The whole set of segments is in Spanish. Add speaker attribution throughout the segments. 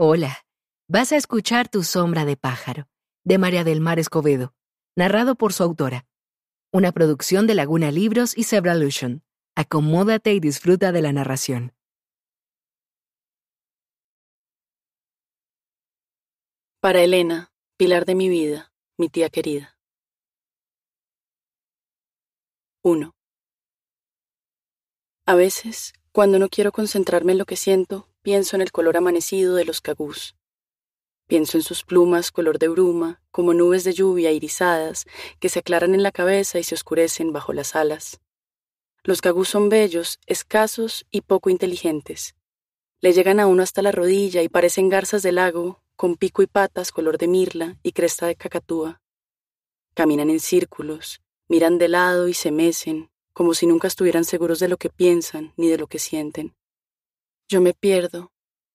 Speaker 1: Hola, vas a escuchar Tu sombra de pájaro, de María del Mar Escobedo, narrado por su autora. Una producción de Laguna Libros y Zebralution. Acomódate y disfruta de la narración. Para Elena, pilar de mi vida, mi tía querida. 1. A veces, cuando no quiero concentrarme en lo que siento, pienso en el color amanecido de los cagús. Pienso en sus plumas color de bruma, como nubes de lluvia irisadas que se aclaran en la cabeza y se oscurecen bajo las alas. Los cagús son bellos, escasos y poco inteligentes. Le llegan a uno hasta la rodilla y parecen garzas de lago, con pico y patas color de mirla y cresta de cacatúa. Caminan en círculos, miran de lado y se mecen, como si nunca estuvieran seguros de lo que piensan ni de lo que sienten. Yo me pierdo.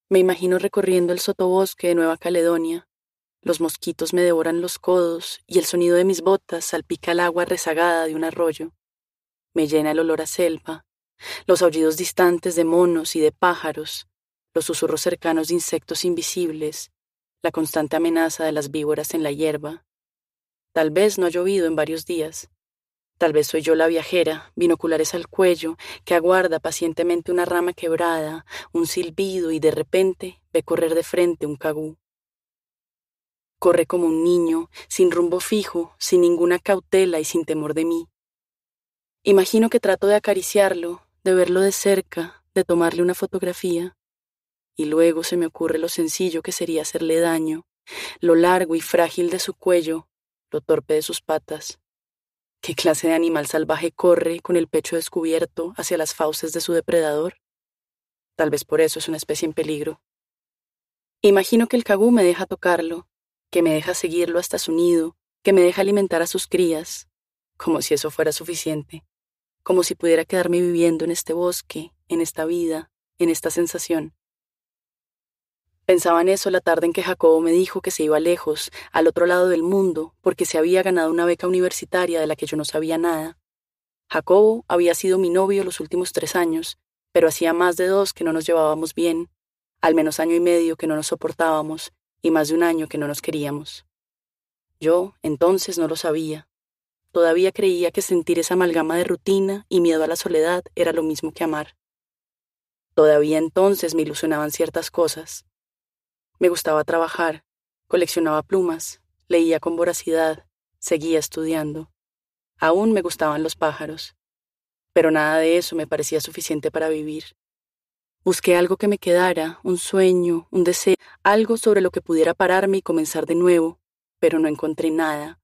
Speaker 1: Me imagino recorriendo el sotobosque de Nueva Caledonia. Los mosquitos me devoran los codos y el sonido de mis botas salpica el agua rezagada de un arroyo. Me llena el olor a selva, los aullidos distantes de monos y de pájaros, los susurros cercanos de insectos invisibles, la constante amenaza de las víboras en la hierba. Tal vez no ha llovido en varios días, Tal vez soy yo la viajera, binoculares al cuello, que aguarda pacientemente una rama quebrada, un silbido y de repente ve correr de frente un cagú. Corre como un niño, sin rumbo fijo, sin ninguna cautela y sin temor de mí. Imagino que trato de acariciarlo, de verlo de cerca, de tomarle una fotografía. Y luego se me ocurre lo sencillo que sería hacerle daño, lo largo y frágil de su cuello, lo torpe de sus patas, ¿Qué clase de animal salvaje corre con el pecho descubierto hacia las fauces de su depredador? Tal vez por eso es una especie en peligro. Imagino que el cagú me deja tocarlo, que me deja seguirlo hasta su nido, que me deja alimentar a sus crías, como si eso fuera suficiente, como si pudiera quedarme viviendo en este bosque, en esta vida, en esta sensación. Pensaba en eso la tarde en que Jacobo me dijo que se iba lejos, al otro lado del mundo, porque se había ganado una beca universitaria de la que yo no sabía nada. Jacobo había sido mi novio los últimos tres años, pero hacía más de dos que no nos llevábamos bien, al menos año y medio que no nos soportábamos, y más de un año que no nos queríamos. Yo, entonces, no lo sabía. Todavía creía que sentir esa amalgama de rutina y miedo a la soledad era lo mismo que amar. Todavía entonces me ilusionaban ciertas cosas, me gustaba trabajar, coleccionaba plumas, leía con voracidad, seguía estudiando. Aún me gustaban los pájaros, pero nada de eso me parecía suficiente para vivir. Busqué algo que me quedara, un sueño, un deseo, algo sobre lo que pudiera pararme y comenzar de nuevo, pero no encontré nada.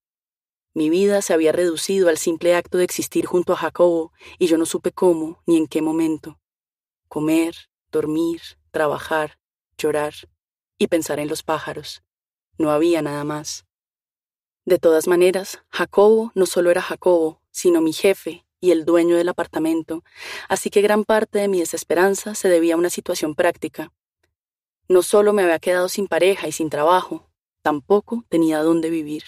Speaker 1: Mi vida se había reducido al simple acto de existir junto a Jacobo, y yo no supe cómo ni en qué momento. Comer, dormir, trabajar, llorar y pensar en los pájaros. No había nada más. De todas maneras, Jacobo no solo era Jacobo, sino mi jefe y el dueño del apartamento, así que gran parte de mi desesperanza se debía a una situación práctica. No solo me había quedado sin pareja y sin trabajo, tampoco tenía dónde vivir.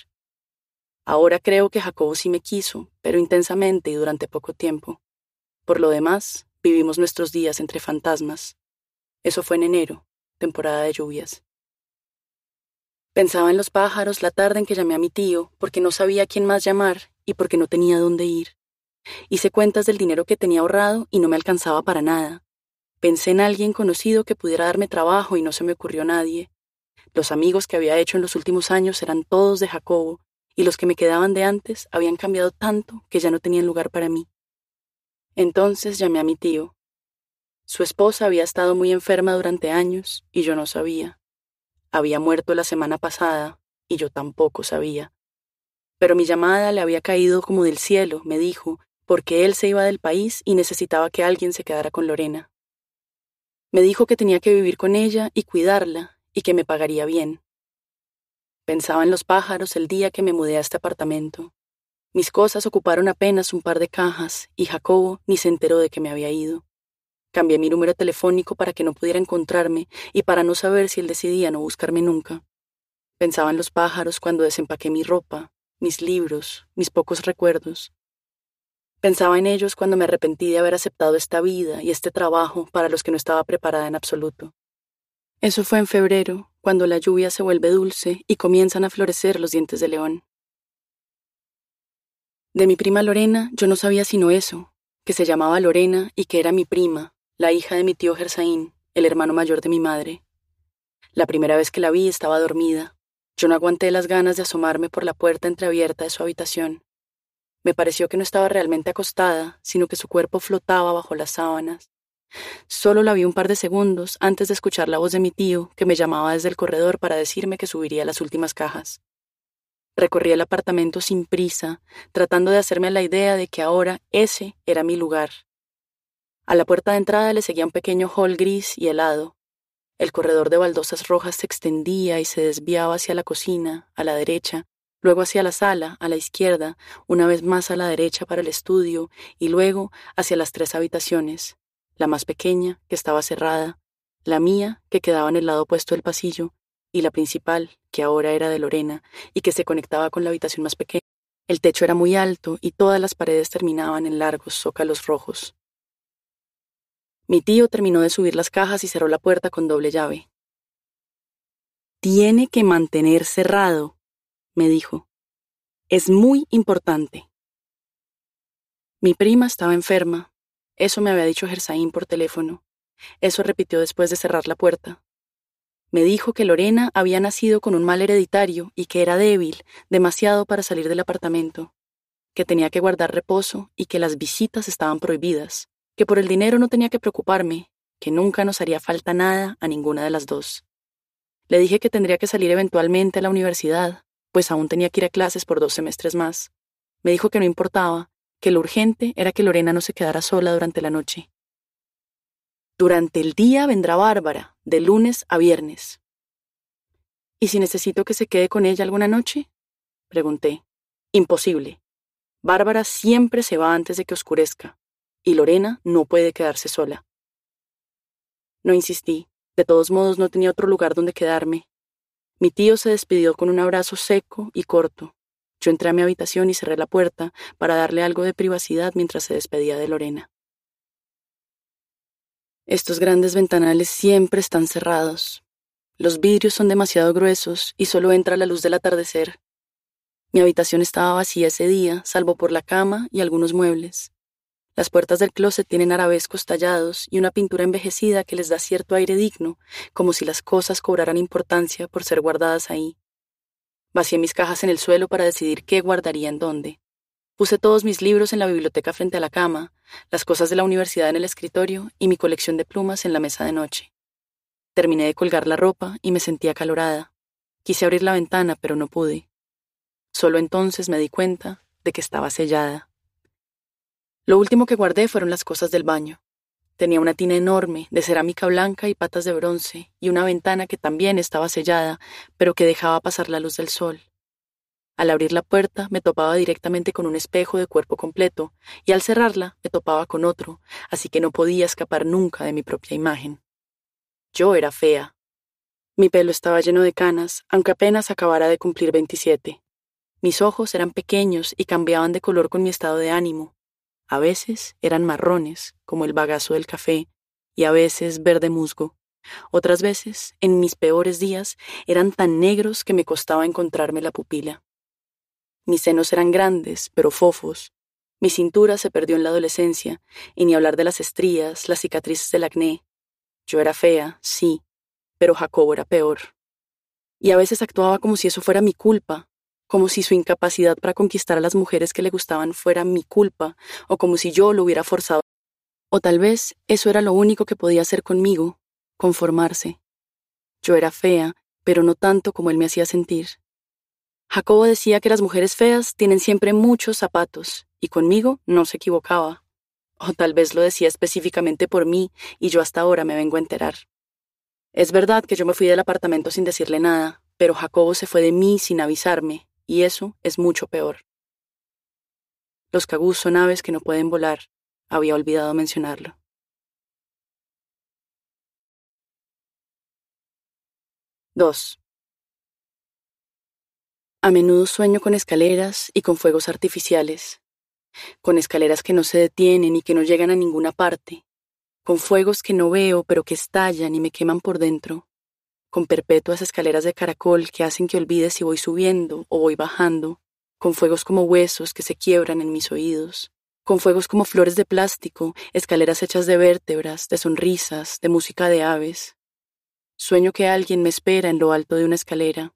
Speaker 1: Ahora creo que Jacobo sí me quiso, pero intensamente y durante poco tiempo. Por lo demás, vivimos nuestros días entre fantasmas. Eso fue en enero temporada de lluvias. Pensaba en los pájaros la tarde en que llamé a mi tío, porque no sabía a quién más llamar y porque no tenía dónde ir. Hice cuentas del dinero que tenía ahorrado y no me alcanzaba para nada. Pensé en alguien conocido que pudiera darme trabajo y no se me ocurrió nadie. Los amigos que había hecho en los últimos años eran todos de Jacobo, y los que me quedaban de antes habían cambiado tanto que ya no tenían lugar para mí. Entonces llamé a mi tío. Su esposa había estado muy enferma durante años y yo no sabía. Había muerto la semana pasada y yo tampoco sabía. Pero mi llamada le había caído como del cielo, me dijo, porque él se iba del país y necesitaba que alguien se quedara con Lorena. Me dijo que tenía que vivir con ella y cuidarla y que me pagaría bien. Pensaba en los pájaros el día que me mudé a este apartamento. Mis cosas ocuparon apenas un par de cajas y Jacobo ni se enteró de que me había ido. Cambié mi número telefónico para que no pudiera encontrarme y para no saber si él decidía no buscarme nunca. Pensaba en los pájaros cuando desempaqué mi ropa, mis libros, mis pocos recuerdos. Pensaba en ellos cuando me arrepentí de haber aceptado esta vida y este trabajo para los que no estaba preparada en absoluto. Eso fue en febrero, cuando la lluvia se vuelve dulce y comienzan a florecer los dientes de león. De mi prima Lorena yo no sabía sino eso, que se llamaba Lorena y que era mi prima, la hija de mi tío Gersaín, el hermano mayor de mi madre. La primera vez que la vi estaba dormida. Yo no aguanté las ganas de asomarme por la puerta entreabierta de su habitación. Me pareció que no estaba realmente acostada, sino que su cuerpo flotaba bajo las sábanas. Solo la vi un par de segundos antes de escuchar la voz de mi tío, que me llamaba desde el corredor para decirme que subiría las últimas cajas. Recorrí el apartamento sin prisa, tratando de hacerme la idea de que ahora ese era mi lugar, a la puerta de entrada le seguía un pequeño hall gris y helado. El corredor de baldosas rojas se extendía y se desviaba hacia la cocina, a la derecha, luego hacia la sala, a la izquierda, una vez más a la derecha para el estudio y luego hacia las tres habitaciones, la más pequeña, que estaba cerrada, la mía, que quedaba en el lado opuesto del pasillo, y la principal, que ahora era de Lorena y que se conectaba con la habitación más pequeña. El techo era muy alto y todas las paredes terminaban en largos zócalos rojos. Mi tío terminó de subir las cajas y cerró la puerta con doble llave. Tiene que mantener cerrado, me dijo. Es muy importante. Mi prima estaba enferma. Eso me había dicho Gersaín por teléfono. Eso repitió después de cerrar la puerta. Me dijo que Lorena había nacido con un mal hereditario y que era débil, demasiado para salir del apartamento, que tenía que guardar reposo y que las visitas estaban prohibidas que por el dinero no tenía que preocuparme, que nunca nos haría falta nada a ninguna de las dos. Le dije que tendría que salir eventualmente a la universidad, pues aún tenía que ir a clases por dos semestres más. Me dijo que no importaba, que lo urgente era que Lorena no se quedara sola durante la noche. Durante el día vendrá Bárbara, de lunes a viernes. ¿Y si necesito que se quede con ella alguna noche? Pregunté. Imposible. Bárbara siempre se va antes de que oscurezca y Lorena no puede quedarse sola. No insistí, de todos modos no tenía otro lugar donde quedarme. Mi tío se despidió con un abrazo seco y corto. Yo entré a mi habitación y cerré la puerta para darle algo de privacidad mientras se despedía de Lorena. Estos grandes ventanales siempre están cerrados. Los vidrios son demasiado gruesos y solo entra la luz del atardecer. Mi habitación estaba vacía ese día, salvo por la cama y algunos muebles. Las puertas del closet tienen arabescos tallados y una pintura envejecida que les da cierto aire digno, como si las cosas cobraran importancia por ser guardadas ahí. Vacié mis cajas en el suelo para decidir qué guardaría en dónde. Puse todos mis libros en la biblioteca frente a la cama, las cosas de la universidad en el escritorio y mi colección de plumas en la mesa de noche. Terminé de colgar la ropa y me sentía acalorada. Quise abrir la ventana, pero no pude. Solo entonces me di cuenta de que estaba sellada. Lo último que guardé fueron las cosas del baño. Tenía una tina enorme, de cerámica blanca y patas de bronce, y una ventana que también estaba sellada, pero que dejaba pasar la luz del sol. Al abrir la puerta me topaba directamente con un espejo de cuerpo completo, y al cerrarla me topaba con otro, así que no podía escapar nunca de mi propia imagen. Yo era fea. Mi pelo estaba lleno de canas, aunque apenas acabara de cumplir veintisiete. Mis ojos eran pequeños y cambiaban de color con mi estado de ánimo, a veces eran marrones, como el bagazo del café, y a veces verde musgo. Otras veces, en mis peores días, eran tan negros que me costaba encontrarme la pupila. Mis senos eran grandes, pero fofos. Mi cintura se perdió en la adolescencia, y ni hablar de las estrías, las cicatrices del acné. Yo era fea, sí, pero Jacobo era peor. Y a veces actuaba como si eso fuera mi culpa, como si su incapacidad para conquistar a las mujeres que le gustaban fuera mi culpa, o como si yo lo hubiera forzado. O tal vez eso era lo único que podía hacer conmigo, conformarse. Yo era fea, pero no tanto como él me hacía sentir. Jacobo decía que las mujeres feas tienen siempre muchos zapatos, y conmigo no se equivocaba. O tal vez lo decía específicamente por mí, y yo hasta ahora me vengo a enterar. Es verdad que yo me fui del apartamento sin decirle nada, pero Jacobo se fue de mí sin avisarme, y eso es mucho peor. Los cagús son aves que no pueden volar, había olvidado mencionarlo. 2. A menudo sueño con escaleras y con fuegos artificiales, con escaleras que no se detienen y que no llegan a ninguna parte, con fuegos que no veo pero que estallan y me queman por dentro, con perpetuas escaleras de caracol que hacen que olvide si voy subiendo o voy bajando, con fuegos como huesos que se quiebran en mis oídos, con fuegos como flores de plástico, escaleras hechas de vértebras, de sonrisas, de música de aves. Sueño que alguien me espera en lo alto de una escalera.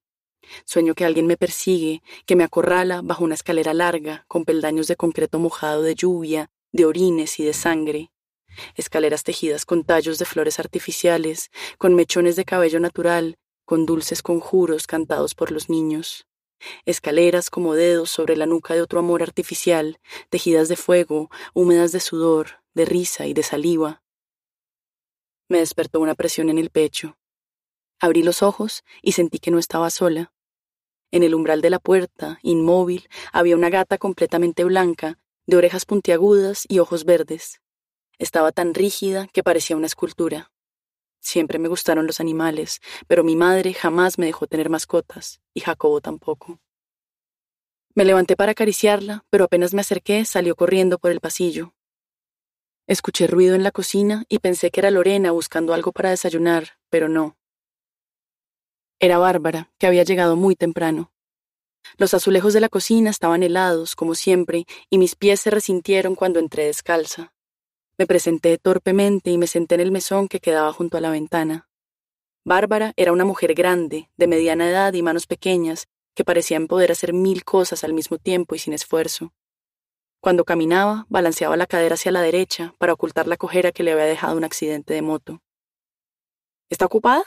Speaker 1: Sueño que alguien me persigue, que me acorrala bajo una escalera larga, con peldaños de concreto mojado de lluvia, de orines y de sangre escaleras tejidas con tallos de flores artificiales, con mechones de cabello natural, con dulces conjuros cantados por los niños escaleras como dedos sobre la nuca de otro amor artificial, tejidas de fuego, húmedas de sudor, de risa y de saliva. Me despertó una presión en el pecho. Abrí los ojos y sentí que no estaba sola. En el umbral de la puerta, inmóvil, había una gata completamente blanca, de orejas puntiagudas y ojos verdes. Estaba tan rígida que parecía una escultura. Siempre me gustaron los animales, pero mi madre jamás me dejó tener mascotas, y Jacobo tampoco. Me levanté para acariciarla, pero apenas me acerqué salió corriendo por el pasillo. Escuché ruido en la cocina y pensé que era Lorena buscando algo para desayunar, pero no. Era Bárbara, que había llegado muy temprano. Los azulejos de la cocina estaban helados, como siempre, y mis pies se resintieron cuando entré descalza. Me presenté torpemente y me senté en el mesón que quedaba junto a la ventana. Bárbara era una mujer grande, de mediana edad y manos pequeñas, que parecían poder hacer mil cosas al mismo tiempo y sin esfuerzo. Cuando caminaba, balanceaba la cadera hacia la derecha para ocultar la cojera que le había dejado un accidente de moto. ¿Está ocupada?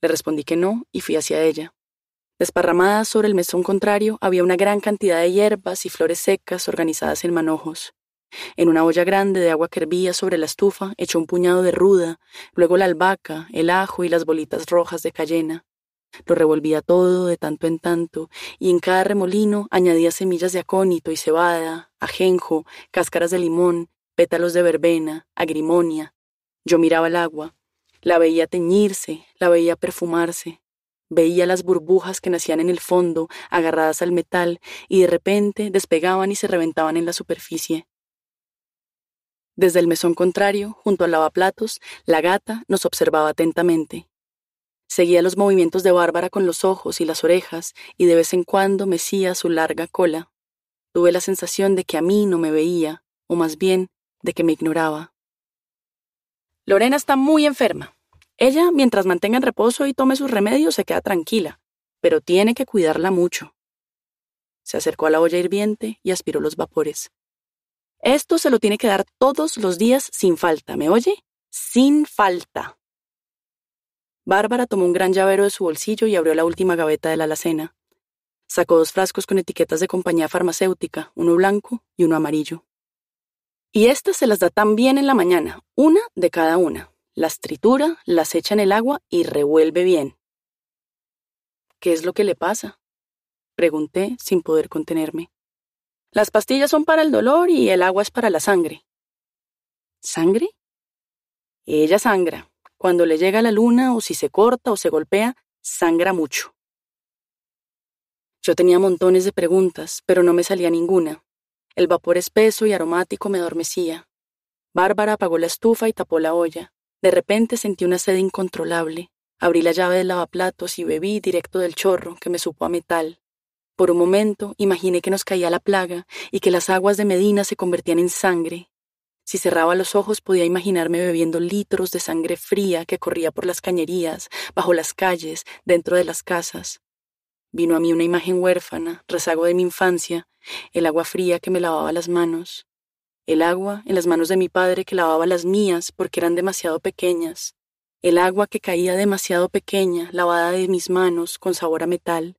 Speaker 1: Le respondí que no y fui hacia ella. Desparramada sobre el mesón contrario había una gran cantidad de hierbas y flores secas organizadas en manojos. En una olla grande de agua que hervía sobre la estufa, echó un puñado de ruda, luego la albahaca, el ajo y las bolitas rojas de cayena. Lo revolvía todo de tanto en tanto, y en cada remolino añadía semillas de acónito y cebada, ajenjo, cáscaras de limón, pétalos de verbena, agrimonia. Yo miraba el agua, la veía teñirse, la veía perfumarse, veía las burbujas que nacían en el fondo, agarradas al metal, y de repente despegaban y se reventaban en la superficie. Desde el mesón contrario, junto al lavaplatos, la gata nos observaba atentamente. Seguía los movimientos de Bárbara con los ojos y las orejas y de vez en cuando mecía su larga cola. Tuve la sensación de que a mí no me veía, o más bien, de que me ignoraba. Lorena está muy enferma. Ella, mientras mantenga en reposo y tome sus remedios, se queda tranquila, pero tiene que cuidarla mucho. Se acercó a la olla hirviente y aspiró los vapores. Esto se lo tiene que dar todos los días sin falta, ¿me oye? Sin falta. Bárbara tomó un gran llavero de su bolsillo y abrió la última gaveta de la alacena. Sacó dos frascos con etiquetas de compañía farmacéutica, uno blanco y uno amarillo. Y estas se las da también en la mañana, una de cada una. Las tritura, las echa en el agua y revuelve bien. ¿Qué es lo que le pasa? Pregunté sin poder contenerme. Las pastillas son para el dolor y el agua es para la sangre. ¿Sangre? Ella sangra. Cuando le llega la luna o si se corta o se golpea, sangra mucho. Yo tenía montones de preguntas, pero no me salía ninguna. El vapor espeso y aromático me adormecía. Bárbara apagó la estufa y tapó la olla. De repente sentí una sed incontrolable. Abrí la llave del lavaplatos y bebí directo del chorro, que me supo a metal. Por un momento imaginé que nos caía la plaga y que las aguas de Medina se convertían en sangre. Si cerraba los ojos podía imaginarme bebiendo litros de sangre fría que corría por las cañerías, bajo las calles, dentro de las casas. Vino a mí una imagen huérfana, rezago de mi infancia, el agua fría que me lavaba las manos, el agua en las manos de mi padre que lavaba las mías porque eran demasiado pequeñas, el agua que caía demasiado pequeña, lavada de mis manos con sabor a metal,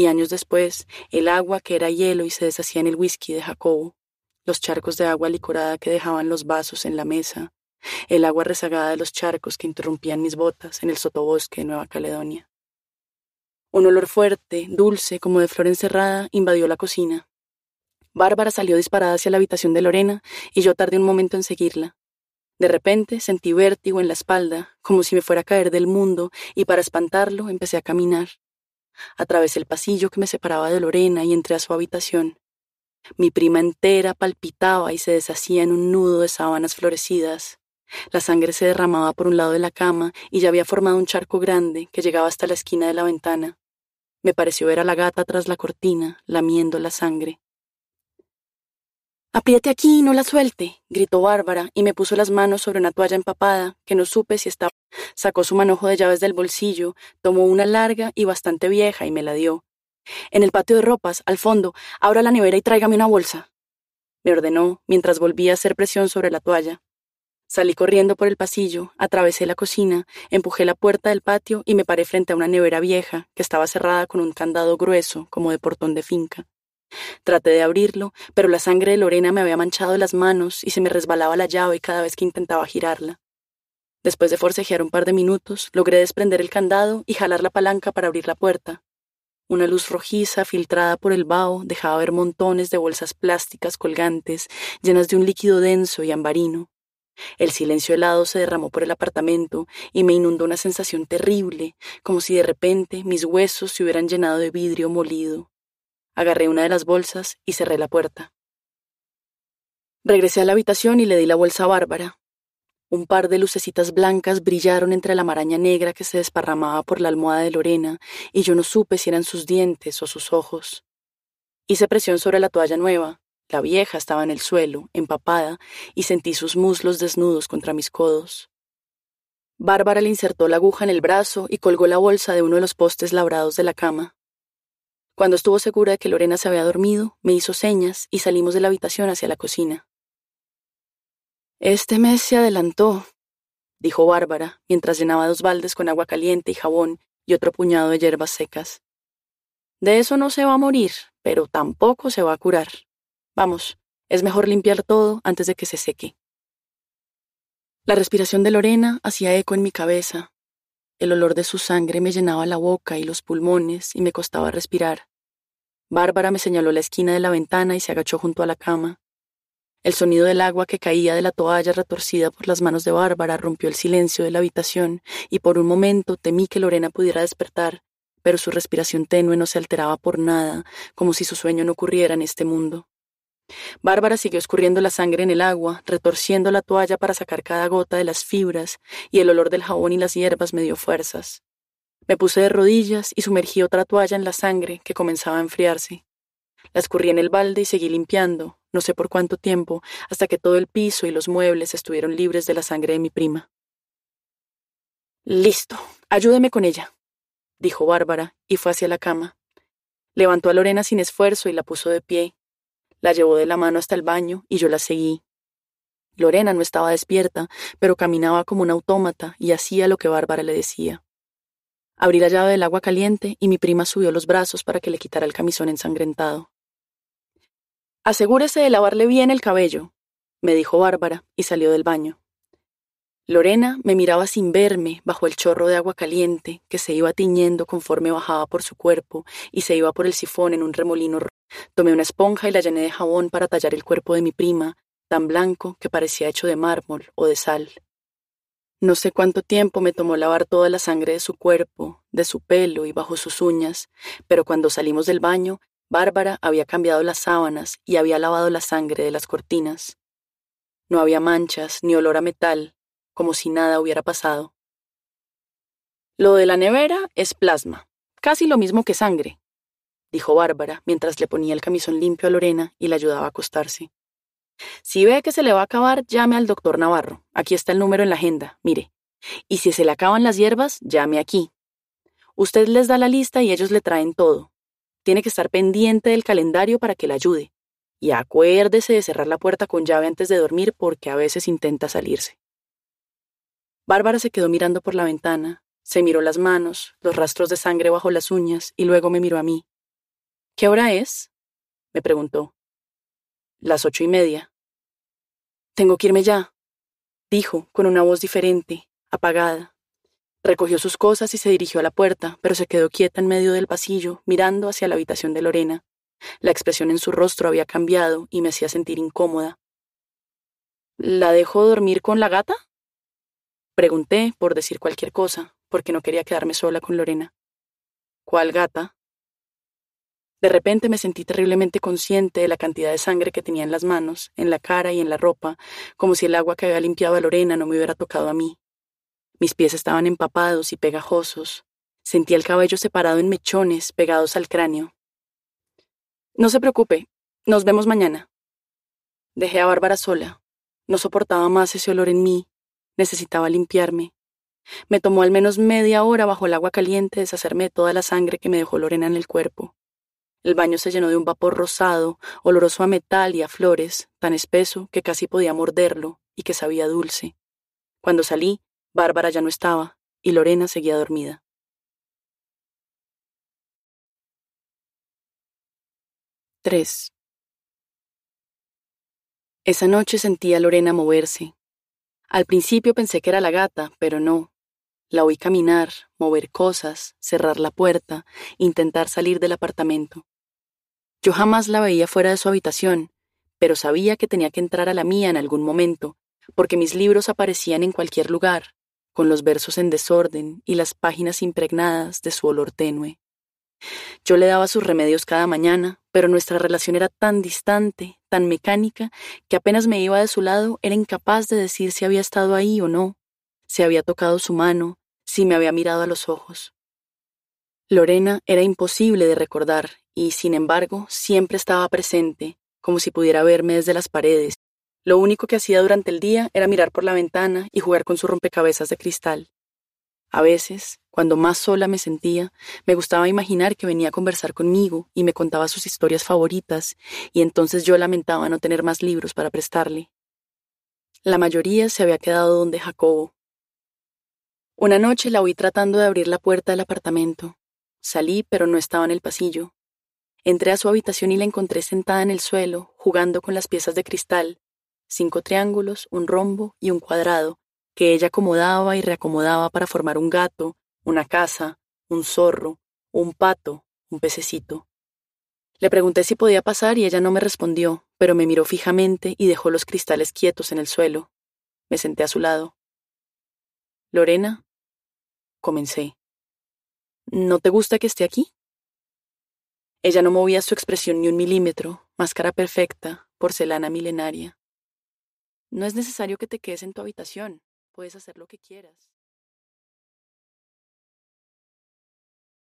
Speaker 1: y años después, el agua que era hielo y se deshacía en el whisky de Jacobo, los charcos de agua licorada que dejaban los vasos en la mesa, el agua rezagada de los charcos que interrumpían mis botas en el sotobosque de Nueva Caledonia. Un olor fuerte, dulce, como de flor encerrada, invadió la cocina. Bárbara salió disparada hacia la habitación de Lorena y yo tardé un momento en seguirla. De repente sentí vértigo en la espalda, como si me fuera a caer del mundo, y para espantarlo empecé a caminar a través el pasillo que me separaba de Lorena y entré a su habitación. Mi prima entera palpitaba y se deshacía en un nudo de sábanas florecidas. La sangre se derramaba por un lado de la cama y ya había formado un charco grande que llegaba hasta la esquina de la ventana. Me pareció ver a la gata tras la cortina, lamiendo la sangre. Apriete aquí y no la suelte, gritó Bárbara y me puso las manos sobre una toalla empapada que no supe si estaba. Sacó su manojo de llaves del bolsillo, tomó una larga y bastante vieja y me la dio. En el patio de ropas, al fondo, abra la nevera y tráigame una bolsa. Me ordenó mientras volví a hacer presión sobre la toalla. Salí corriendo por el pasillo, atravesé la cocina, empujé la puerta del patio y me paré frente a una nevera vieja que estaba cerrada con un candado grueso como de portón de finca. Traté de abrirlo, pero la sangre de Lorena me había manchado las manos y se me resbalaba la llave cada vez que intentaba girarla. Después de forcejear un par de minutos, logré desprender el candado y jalar la palanca para abrir la puerta. Una luz rojiza filtrada por el vaho dejaba ver montones de bolsas plásticas colgantes, llenas de un líquido denso y ambarino. El silencio helado se derramó por el apartamento y me inundó una sensación terrible, como si de repente mis huesos se hubieran llenado de vidrio molido agarré una de las bolsas y cerré la puerta. Regresé a la habitación y le di la bolsa a Bárbara. Un par de lucecitas blancas brillaron entre la maraña negra que se desparramaba por la almohada de Lorena, y yo no supe si eran sus dientes o sus ojos. Hice presión sobre la toalla nueva. La vieja estaba en el suelo, empapada, y sentí sus muslos desnudos contra mis codos. Bárbara le insertó la aguja en el brazo y colgó la bolsa de uno de los postes labrados de la cama. Cuando estuvo segura de que Lorena se había dormido, me hizo señas y salimos de la habitación hacia la cocina. Este mes se adelantó, dijo Bárbara, mientras llenaba dos baldes con agua caliente y jabón y otro puñado de hierbas secas. De eso no se va a morir, pero tampoco se va a curar. Vamos, es mejor limpiar todo antes de que se seque. La respiración de Lorena hacía eco en mi cabeza. El olor de su sangre me llenaba la boca y los pulmones y me costaba respirar. Bárbara me señaló la esquina de la ventana y se agachó junto a la cama. El sonido del agua que caía de la toalla retorcida por las manos de Bárbara rompió el silencio de la habitación y por un momento temí que Lorena pudiera despertar, pero su respiración tenue no se alteraba por nada, como si su sueño no ocurriera en este mundo. Bárbara siguió escurriendo la sangre en el agua, retorciendo la toalla para sacar cada gota de las fibras, y el olor del jabón y las hierbas me dio fuerzas. Me puse de rodillas y sumergí otra toalla en la sangre que comenzaba a enfriarse. La escurrí en el balde y seguí limpiando, no sé por cuánto tiempo, hasta que todo el piso y los muebles estuvieron libres de la sangre de mi prima. Listo, ayúdeme con ella, dijo Bárbara, y fue hacia la cama. Levantó a Lorena sin esfuerzo y la puso de pie. La llevó de la mano hasta el baño y yo la seguí. Lorena no estaba despierta, pero caminaba como un autómata y hacía lo que Bárbara le decía. Abrí la llave del agua caliente y mi prima subió los brazos para que le quitara el camisón ensangrentado. Asegúrese de lavarle bien el cabello, me dijo Bárbara y salió del baño. Lorena me miraba sin verme bajo el chorro de agua caliente que se iba tiñendo conforme bajaba por su cuerpo y se iba por el sifón en un remolino. Tomé una esponja y la llené de jabón para tallar el cuerpo de mi prima, tan blanco que parecía hecho de mármol o de sal. No sé cuánto tiempo me tomó lavar toda la sangre de su cuerpo, de su pelo y bajo sus uñas, pero cuando salimos del baño, Bárbara había cambiado las sábanas y había lavado la sangre de las cortinas. No había manchas ni olor a metal, como si nada hubiera pasado. Lo de la nevera es plasma, casi lo mismo que sangre, dijo Bárbara mientras le ponía el camisón limpio a Lorena y la ayudaba a acostarse. Si ve que se le va a acabar, llame al doctor Navarro. Aquí está el número en la agenda, mire. Y si se le acaban las hierbas, llame aquí. Usted les da la lista y ellos le traen todo. Tiene que estar pendiente del calendario para que le ayude. Y acuérdese de cerrar la puerta con llave antes de dormir porque a veces intenta salirse. Bárbara se quedó mirando por la ventana, se miró las manos, los rastros de sangre bajo las uñas y luego me miró a mí. ¿Qué hora es? me preguntó. Las ocho y media. Tengo que irme ya, dijo, con una voz diferente, apagada. Recogió sus cosas y se dirigió a la puerta, pero se quedó quieta en medio del pasillo, mirando hacia la habitación de Lorena. La expresión en su rostro había cambiado y me hacía sentir incómoda. ¿La dejó dormir con la gata? Pregunté, por decir cualquier cosa, porque no quería quedarme sola con Lorena. ¿Cuál gata? De repente me sentí terriblemente consciente de la cantidad de sangre que tenía en las manos, en la cara y en la ropa, como si el agua que había limpiado a Lorena no me hubiera tocado a mí. Mis pies estaban empapados y pegajosos. Sentí el cabello separado en mechones pegados al cráneo. No se preocupe, nos vemos mañana. Dejé a Bárbara sola. No soportaba más ese olor en mí. Necesitaba limpiarme. Me tomó al menos media hora bajo el agua caliente deshacerme de toda la sangre que me dejó Lorena en el cuerpo. El baño se llenó de un vapor rosado, oloroso a metal y a flores, tan espeso que casi podía morderlo y que sabía dulce. Cuando salí, Bárbara ya no estaba y Lorena seguía dormida. 3. Esa noche sentí a Lorena moverse. Al principio pensé que era la gata, pero no. La oí caminar, mover cosas, cerrar la puerta, intentar salir del apartamento. Yo jamás la veía fuera de su habitación, pero sabía que tenía que entrar a la mía en algún momento, porque mis libros aparecían en cualquier lugar, con los versos en desorden y las páginas impregnadas de su olor tenue. Yo le daba sus remedios cada mañana, pero nuestra relación era tan distante, tan mecánica, que apenas me iba de su lado era incapaz de decir si había estado ahí o no, si había tocado su mano, si me había mirado a los ojos. Lorena era imposible de recordar y, sin embargo, siempre estaba presente, como si pudiera verme desde las paredes. Lo único que hacía durante el día era mirar por la ventana y jugar con su rompecabezas de cristal. A veces, cuando más sola me sentía, me gustaba imaginar que venía a conversar conmigo y me contaba sus historias favoritas, y entonces yo lamentaba no tener más libros para prestarle. La mayoría se había quedado donde Jacobo. Una noche la oí tratando de abrir la puerta del apartamento. Salí, pero no estaba en el pasillo. Entré a su habitación y la encontré sentada en el suelo, jugando con las piezas de cristal, cinco triángulos, un rombo y un cuadrado, que ella acomodaba y reacomodaba para formar un gato, una casa, un zorro, un pato, un pececito. Le pregunté si podía pasar y ella no me respondió, pero me miró fijamente y dejó los cristales quietos en el suelo. Me senté a su lado. Lorena, comencé. ¿No te gusta que esté aquí? Ella no movía su expresión ni un milímetro, máscara perfecta, porcelana milenaria. No es necesario que te quedes en tu habitación, puedes hacer lo que quieras.